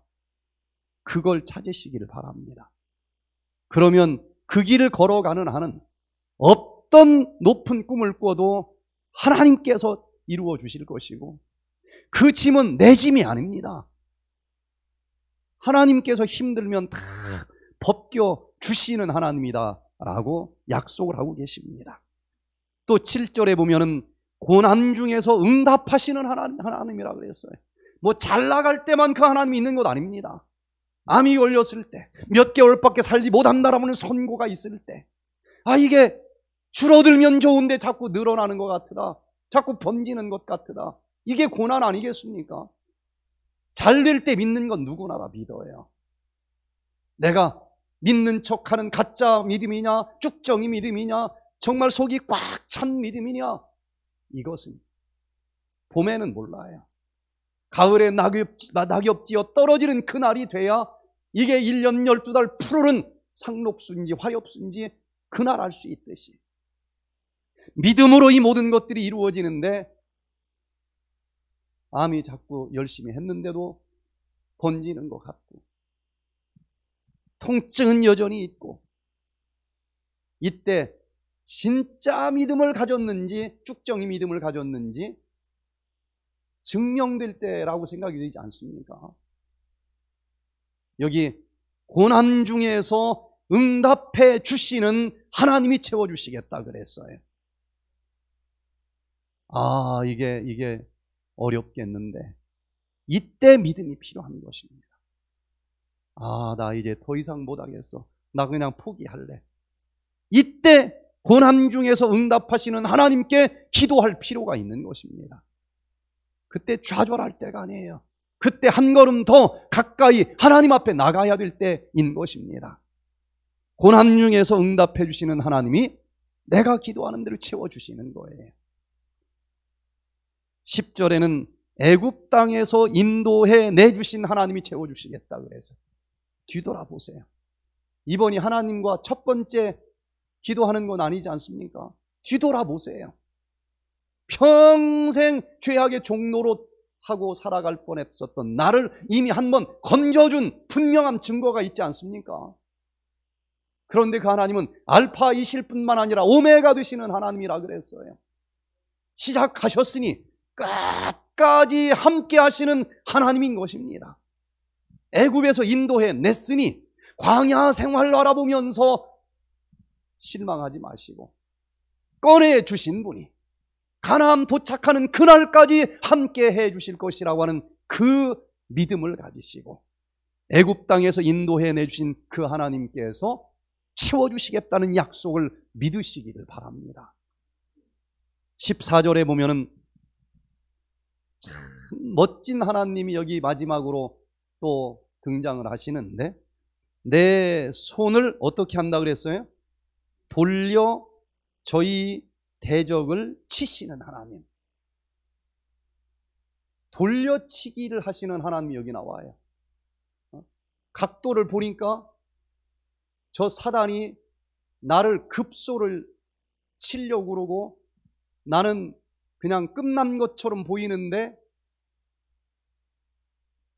S1: 그걸 찾으시기를 바랍니다. 그러면 그 길을 걸어가는 한은 어떤 높은 꿈을 꿔도 하나님께서 이루어 주실 것이고 그 짐은 내 짐이 아닙니다. 하나님께서 힘들면 다 법겨 주시는 하나님이다. 라고 약속을 하고 계십니다. 또 7절에 보면은 고난 중에서 응답하시는 하나님, 하나님이라 그랬어요. 뭐 잘 나갈 때만 그 하나님이 있는 것 아닙니다. 암이 걸렸을 때, 몇 개월밖에 살지 못한다라는 선고가 있을 때, 아, 이게 줄어들면 좋은데 자꾸 늘어나는 것 같으다. 자꾸 번지는 것 같으다. 이게 고난 아니겠습니까? 잘 될 때 믿는 건 누구나 다 믿어요. 내가 믿는 척하는 가짜 믿음이냐 쭉정이 믿음이냐 정말 속이 꽉 찬 믿음이냐 이것은 봄에는 몰라요 가을에 낙엽, 낙엽지어 떨어지는 그날이 돼야 이게 1년 12달 푸르른 상록수인지 화엽수인지 그 날 알 수 있듯이 믿음으로 이 모든 것들이 이루어지는데 암이 자꾸 열심히 했는데도 번지는 것 같고 통증은 여전히 있고 이때 진짜 믿음을 가졌는지 쭉정이 믿음을 가졌는지 증명될 때라고 생각이 되지 않습니까? 여기 고난 중에서 응답해 주시는 하나님이 채워주시겠다 그랬어요. 아, 이게, 이게 어렵겠는데. 이때 믿음이 필요한 것입니다. 아, 나 이제 더 이상 못 하겠어. 나 그냥 포기할래. 이때 고난 중에서 응답하시는 하나님께 기도할 필요가 있는 것입니다. 그때 좌절할 때가 아니에요. 그때 한 걸음 더 가까이 하나님 앞에 나가야 될 때인 것입니다. 고난 중에서 응답해 주시는 하나님이 내가 기도하는 대로 채워 주시는 거예요. 10절에는 애굽 땅에서 인도해 내 주신 하나님이 채워 주시겠다 그래서 뒤돌아보세요. 이번이 하나님과 첫 번째 기도하는 건 아니지 않습니까? 뒤돌아보세요. 평생 죄악의 종로로 하고 살아갈 뻔했었던 나를 이미 한 번 건져준 분명한 증거가 있지 않습니까? 그런데 그 하나님은 알파이실 뿐만 아니라 오메가 되시는 하나님이라 그랬어요. 시작하셨으니 끝까지 함께 하시는 하나님인 것입니다. 애굽에서 인도해 냈으니 광야 생활을 알아보면서 실망하지 마시고 꺼내 주신 분이 가나안 도착하는 그날까지 함께 해 주실 것이라고 하는 그 믿음을 가지시고 애굽 땅에서 인도해 내주신 그 하나님께서 채워주시겠다는 약속을 믿으시기를 바랍니다. 14절에 보면은 참 멋진 하나님이 여기 마지막으로 또 등장을 하시는데 내 손을 어떻게 한다 그랬어요? 돌려 저희 대적을 치시는 하나님. 돌려치기를 하시는 하나님이 여기 나와요. 어? 각도를 보니까 저 사단이 나를 급소를 치려고 그러고 나는 그냥 끝난 것처럼 보이는데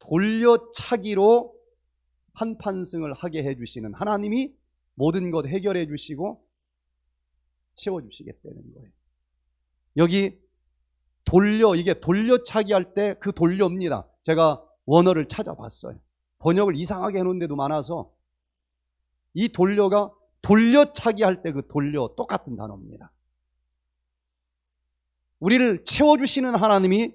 S1: 돌려차기로 한판승을 하게 해주시는 하나님이 모든 것 해결해 주시고 채워주시겠다는 거예요. 여기 돌려, 이게 돌려차기 할 때 그 돌려입니다. 제가 원어를 찾아봤어요. 번역을 이상하게 해놓은데도 많아서 이 돌려가 돌려차기 할 때 그 돌려 똑같은 단어입니다. 우리를 채워주시는 하나님이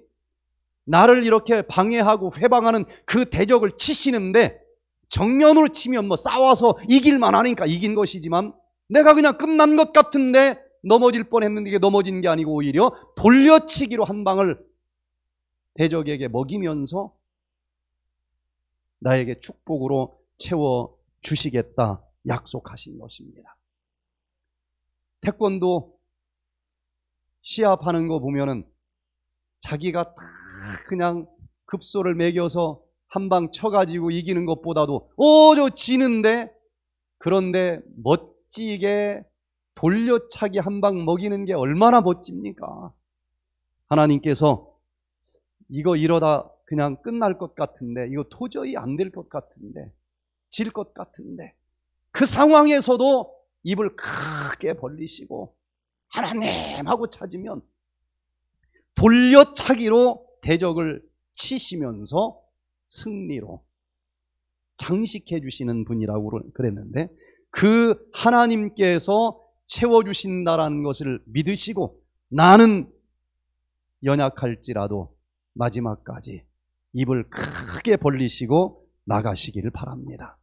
S1: 나를 이렇게 방해하고 회방하는 그 대적을 치시는데 정면으로 치면 뭐 싸워서 이길만 하니까 이긴 것이지만 내가 그냥 끝난 것 같은데 넘어질 뻔했는데 이게 넘어진 게 아니고 오히려 돌려치기로 한 방을 대적에게 먹이면서 나에게 축복으로 채워 주시겠다 약속하신 것입니다. 태권도 시합하는 거 보면은 자기가 다 그냥 급소를 매겨서 한 방 쳐가지고 이기는 것보다도 오 저 지는데 그런데 멋지게 돌려차기 한 방 먹이는 게 얼마나 멋집니까? 하나님께서 이거 이러다 그냥 끝날 것 같은데 이거 도저히 안 될 것 같은데 질 것 같은데 그 상황에서도 입을 크게 벌리시고 하나님 하고 찾으면 돌려차기로 대적을 치시면서 승리로 장식해 주시는 분이라고 그랬는데 그 하나님께서 채워주신다라는 것을 믿으시고 나는 연약할지라도 마지막까지 입을 크게 벌리시고 나가시기를 바랍니다.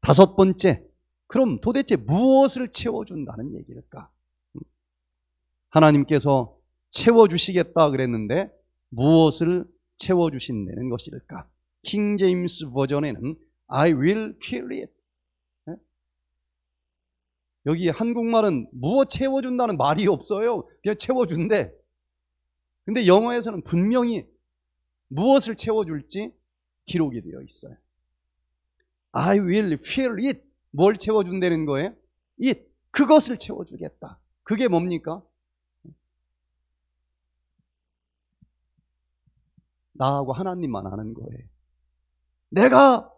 S1: 다섯 번째, 그럼 도대체 무엇을 채워준다는 얘기일까? 하나님께서 채워주시겠다 그랬는데 무엇을 채워주신다는 것일까? 킹 제임스 버전에는 I will fill it. 예? 여기 한국말은 무엇 채워준다는 말이 없어요. 그냥 채워준대. 근데 영어에서는 분명히 무엇을 채워줄지 기록이 되어 있어요. I will fill it. 뭘 채워준다는 거예요? it. 그것을 채워주겠다. 그게 뭡니까? 나하고 하나님만 아는 거예요. 내가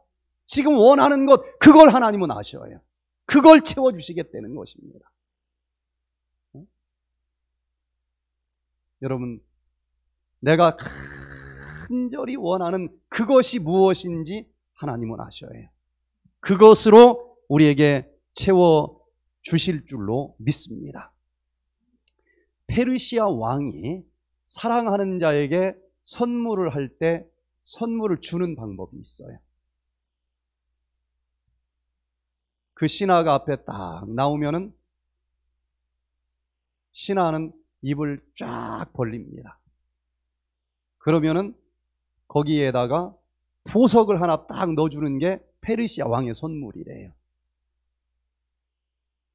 S1: 지금 원하는 것, 그걸 하나님은 아셔요. 그걸 채워주시겠다는 것입니다. 여러분, 내가 간절히 원하는 그것이 무엇인지 하나님은 아셔요. 그것으로 우리에게 채워 주실 줄로 믿습니다. 페르시아 왕이 사랑하는 자에게 선물을 할 때 선물을 주는 방법이 있어요. 그 신하가 앞에 딱 나오면은 신하는 입을 쫙 벌립니다. 그러면은 거기에다가 보석을 하나 딱 넣어주는 게 페르시아 왕의 선물이래요.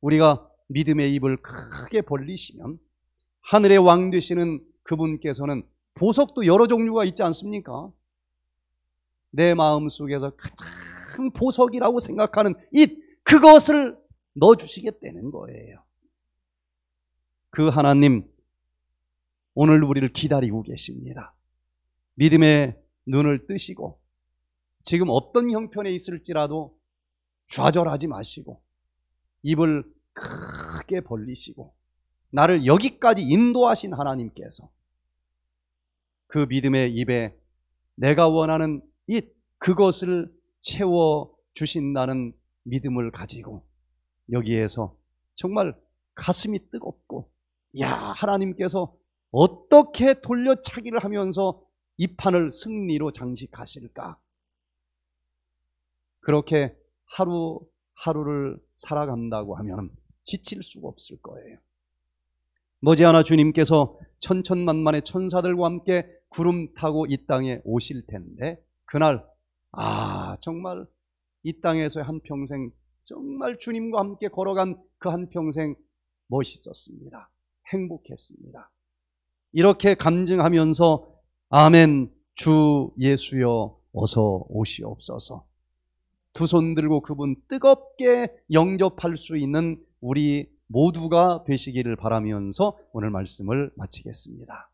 S1: 우리가 믿음의 입을 크게 벌리시면 하늘의 왕 되시는 그분께서는 보석도 여러 종류가 있지 않습니까? 내 마음 속에서 가장 보석이라고 생각하는 이 그것을 넣어주시겠다는 거예요. 그 하나님, 오늘 우리를 기다리고 계십니다. 믿음의 눈을 뜨시고, 지금 어떤 형편에 있을지라도 좌절하지 마시고, 입을 크게 벌리시고, 나를 여기까지 인도하신 하나님께서 그 믿음의 입에 내가 원하는 잇 그것을 채워 주신다는 믿음을 가지고 여기에서 정말 가슴이 뜨겁고 야 하나님께서 어떻게 돌려차기를 하면서 이 판을 승리로 장식하실까 그렇게 하루하루를 살아간다고 하면 지칠 수가 없을 거예요 머지않아 주님께서 천천만만의 천사들과 함께 구름 타고 이 땅에 오실 텐데 그날 아 정말 이 땅에서 한 평생 정말 주님과 함께 걸어간 그 한 평생 멋있었습니다. 행복했습니다. 이렇게 감증하면서 아멘 주 예수여 어서 오시옵소서. 두 손 들고 그분 뜨겁게 영접할 수 있는 우리 모두가 되시기를 바라면서 오늘 말씀을 마치겠습니다.